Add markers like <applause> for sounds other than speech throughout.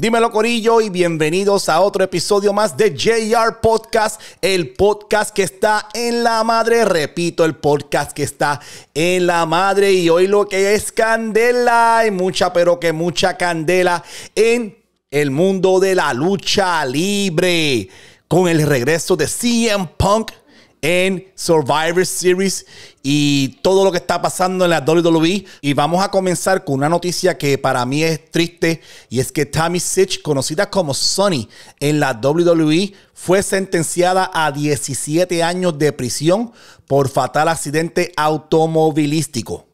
Dímelo Corillo y bienvenidos a otro episodio más de JR Podcast, el podcast que está en la madre, repito, el podcast que está en la madre y hoy lo que es candela, hay mucha pero que mucha candela en el mundo de la lucha libre con el regreso de CM Punk en Survivor Series y todo lo que está pasando en la WWE. Y vamos a comenzar con una noticia que para mí es triste y es que Tammy Sitch, conocida como Sony, en la WWE, fue sentenciada a 17 años de prisión por fatal accidente automovilístico.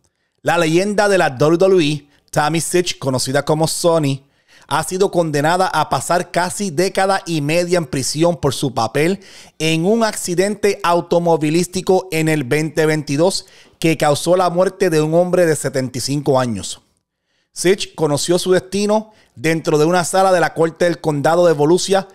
La leyenda de la WWE, Tammy Sitch, conocida como Sonny, ha sido condenada a pasar casi década y media en prisión por su papel en un accidente automovilístico en el 2022 que causó la muerte de un hombre de 75 años. Sitch conoció su destino dentro de una sala de la corte del condado de Volusia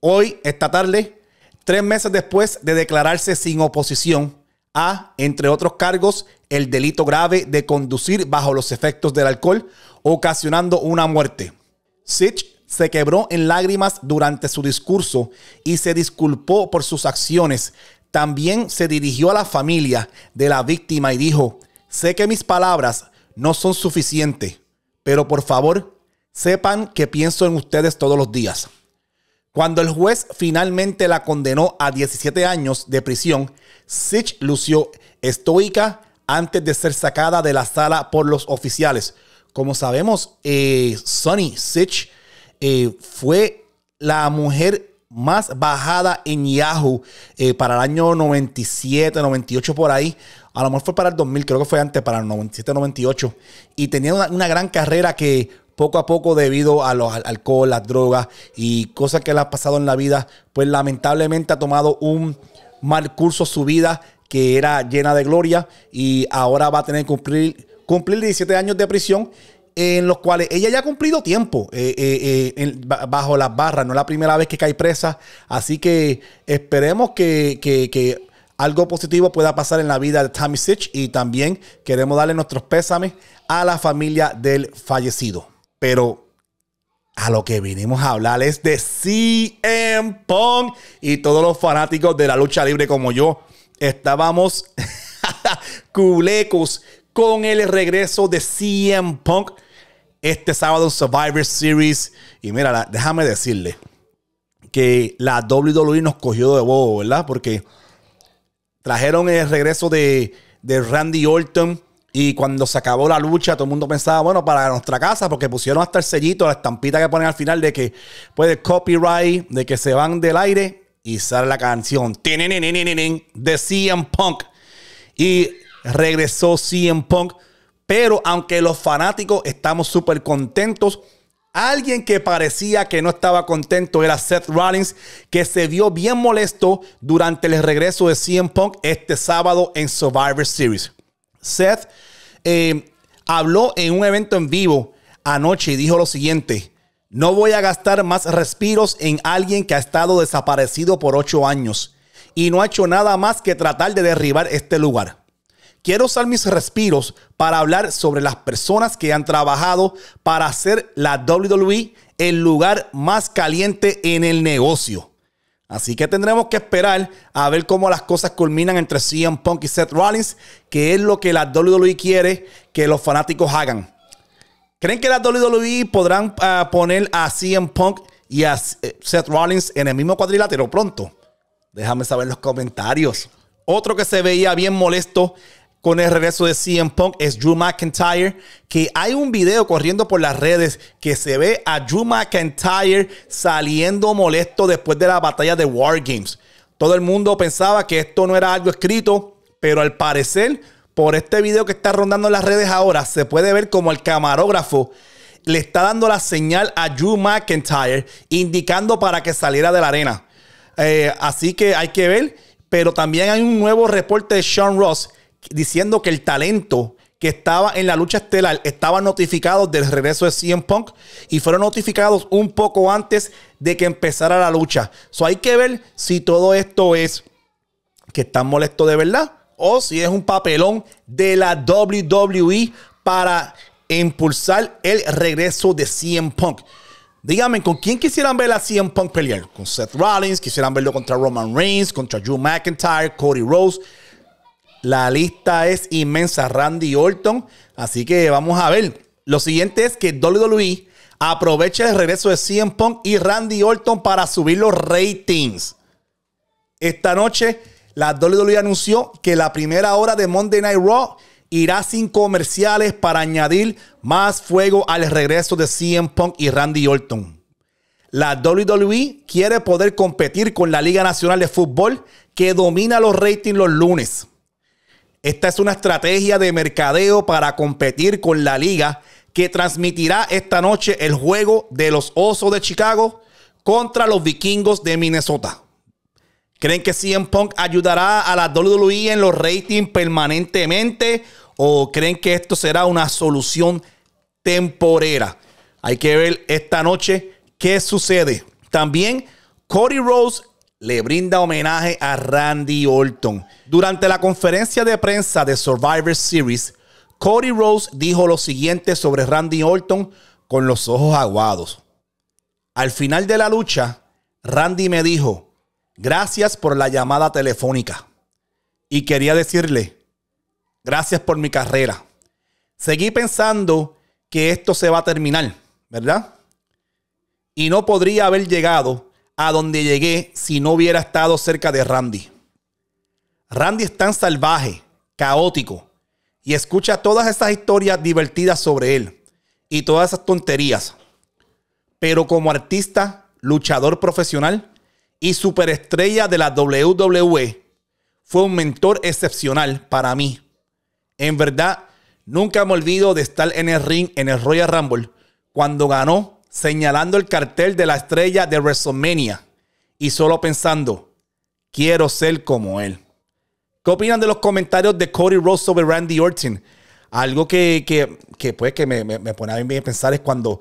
hoy, esta tarde, tres meses después de declararse sin oposición a, entre otros cargos, el delito grave de conducir bajo los efectos del alcohol, ocasionando una muerte. Sitch se quebró en lágrimas durante su discurso y se disculpó por sus acciones. También se dirigió a la familia de la víctima y dijo, sé que mis palabras no son suficientes, pero por favor, sepan que pienso en ustedes todos los días. Cuando el juez finalmente la condenó a 17 años de prisión, Sitch lució estoica antes de ser sacada de la sala por los oficiales como sabemos, eh, Sonny Sitch eh, fue la mujer más bajada en Yahoo eh, para el año 97, 98 por ahí. A lo mejor fue para el 2000, creo que fue antes, para el 97, 98. Y tenía una, gran carrera que poco a poco debido a los al alcohol, las drogas y cosas que le ha pasado en la vida, pues lamentablemente ha tomado un mal curso su vida que era llena de gloria y ahora va a tener que cumplir cumplir 17 años de prisión en los cuales ella ya ha cumplido tiempo eh, eh, eh, bajo las barras. No es la primera vez que cae presa. Así que esperemos que, que algo positivo pueda pasar en la vida de Tammy Sitch y también queremos darle nuestros pésames a la familia del fallecido. Pero a lo que vinimos a hablar es de CM Punk y todos los fanáticos de la lucha libre como yo. Estábamos <laughs> culecos con el regreso de CM Punk este sábado Survivor Series. Y mira, déjame decirle que la WWE nos cogió de bobo, ¿verdad? Porque trajeron el regreso de, Randy Orton. Y cuando se acabó la lucha, todo el mundo pensaba, bueno, para nuestra casa, porque pusieron hasta el sellito, la estampita que ponen al final de que puede copyright, de que se van del aire y sale la canción de CM Punk. Y regresó CM Punk. Pero aunque los fanáticos estamos súper contentos, alguien que parecía que no estaba contento era Seth Rollins, que se vio bien molesto durante el regreso de CM Punk este sábado en Survivor Series. Seth eh, habló en un evento en vivo anoche y dijo lo siguiente. No voy a gastar más respiros en alguien que ha estado desaparecido por ocho años y no ha hecho nada más que tratar de derribar este lugar quiero usar mis respiros para hablar sobre las personas que han trabajado para hacer la WWE el lugar más caliente en el negocio. Así que tendremos que esperar a ver cómo las cosas culminan entre CM Punk y Seth Rollins, que es lo que la WWE quiere que los fanáticos hagan. ¿Creen que la WWE podrán ah, poner a CM Punk y a eh, Seth Rollins en el mismo cuadrilátero pronto? Déjame saber en los comentarios. Otro que se veía bien molesto con el regreso de CM Punk es Drew McIntyre, que hay un video corriendo por las redes que se ve a Drew McIntyre saliendo molesto después de la batalla de Wargames. Todo el mundo pensaba que esto no era algo escrito, pero al parecer, por este video que está rondando las redes ahora, se puede ver como el camarógrafo le está dando la señal a Drew McIntyre, indicando para que saliera de la arena. Eh, así que hay que ver. Pero también hay un nuevo reporte de Sean Ross diciendo que el talento que estaba en la lucha estelar estaba notificado del regreso de CM Punk y fueron notificados un poco antes de que empezara la lucha. So hay que ver si todo esto es que están molestos de verdad o si es un papelón de la WWE para impulsar el regreso de CM Punk. Díganme, ¿con quién quisieran ver a CM Punk pelear? ¿Con Seth Rollins? ¿Quisieran verlo contra Roman Reigns? ¿Contra Drew McIntyre? ¿Cody Rose? La lista es inmensa, Randy Orton. Así que vamos a ver. Lo siguiente es que WWE aprovecha el regreso de CM Punk y Randy Orton para subir los ratings. Esta noche, la WWE anunció que la primera hora de Monday Night Raw irá sin comerciales para añadir más fuego al regreso de CM Punk y Randy Orton. La WWE quiere poder competir con la Liga Nacional de Fútbol que domina los ratings los lunes. Esta es una estrategia de mercadeo para competir con la liga que transmitirá esta noche el juego de los Osos de Chicago contra los Vikingos de Minnesota. ¿Creen que CM Punk ayudará a la WWE en los ratings permanentemente o creen que esto será una solución temporera? Hay que ver esta noche qué sucede. También Cody Rose le brinda homenaje a Randy Orton. Durante la conferencia de prensa de Survivor Series, Cody Rose dijo lo siguiente sobre Randy Orton con los ojos aguados. Al final de la lucha, Randy me dijo, gracias por la llamada telefónica. Y quería decirle, gracias por mi carrera. Seguí pensando que esto se va a terminar, ¿verdad? Y no podría haber llegado a donde llegué si no hubiera estado cerca de Randy. Randy es tan salvaje, caótico, y escucha todas esas historias divertidas sobre él y todas esas tonterías. Pero como artista, luchador profesional y superestrella de la WWE, fue un mentor excepcional para mí. En verdad, nunca me olvido de estar en el ring en el Royal Rumble cuando ganó señalando el cartel de la estrella de WrestleMania y solo pensando, quiero ser como él. ¿Qué opinan de los comentarios de Cody Ross sobre Randy Orton? Algo que, que, que pues, que me, me, pone a mí a pensar es cuando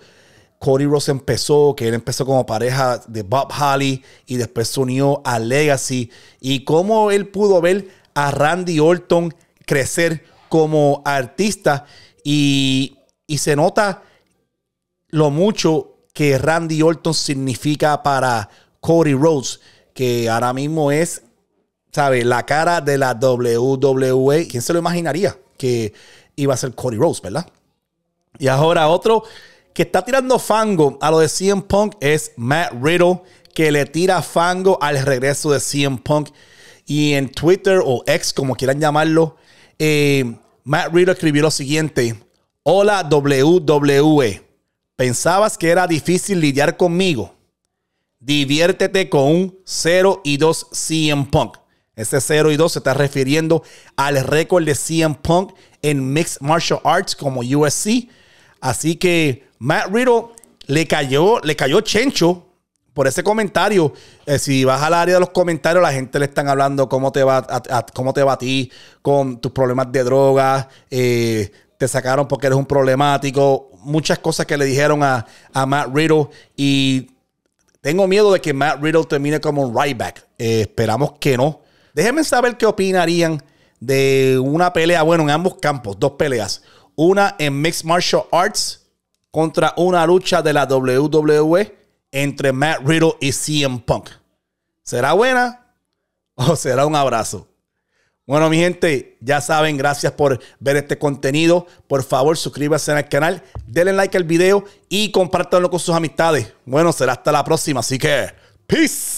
Cody Ross empezó, que él empezó como pareja de Bob Holly y después se unió a Legacy y cómo él pudo ver a Randy Orton crecer como artista y, y se nota lo mucho que Randy Orton significa para Cody Rhodes, que ahora mismo es, ¿sabes? La cara de la WWE. ¿Quién se lo imaginaría que iba a ser Cody Rhodes, verdad? Y ahora otro que está tirando fango a lo de CM Punk es Matt Riddle, que le tira fango al regreso de CM Punk. Y en Twitter o X, como quieran llamarlo, eh, Matt Riddle escribió lo siguiente. Hola WWE. Pensabas que era difícil lidiar conmigo. Diviértete con un 0 y 2 CM Punk. Ese 0 y 2 se está refiriendo al récord de CM Punk en Mixed Martial Arts como USC. Así que Matt Riddle le cayó, le cayó chencho por ese comentario. Eh, si vas al área de los comentarios, la gente le están hablando cómo te va a, cómo te va a ti con tus problemas de drogas. Eh, te sacaron porque eres un problemático muchas cosas que le dijeron a, a, Matt Riddle y tengo miedo de que Matt Riddle termine como un right back. Eh, esperamos que no. Déjenme saber qué opinarían de una pelea, bueno, en ambos campos, dos peleas. Una en Mixed Martial Arts contra una lucha de la WWE entre Matt Riddle y CM Punk. ¿Será buena o será un abrazo? Bueno, mi gente, ya saben, gracias por ver este contenido. Por favor, suscríbanse al canal, denle like al video y compártanlo con sus amistades. Bueno, será hasta la próxima, así que peace.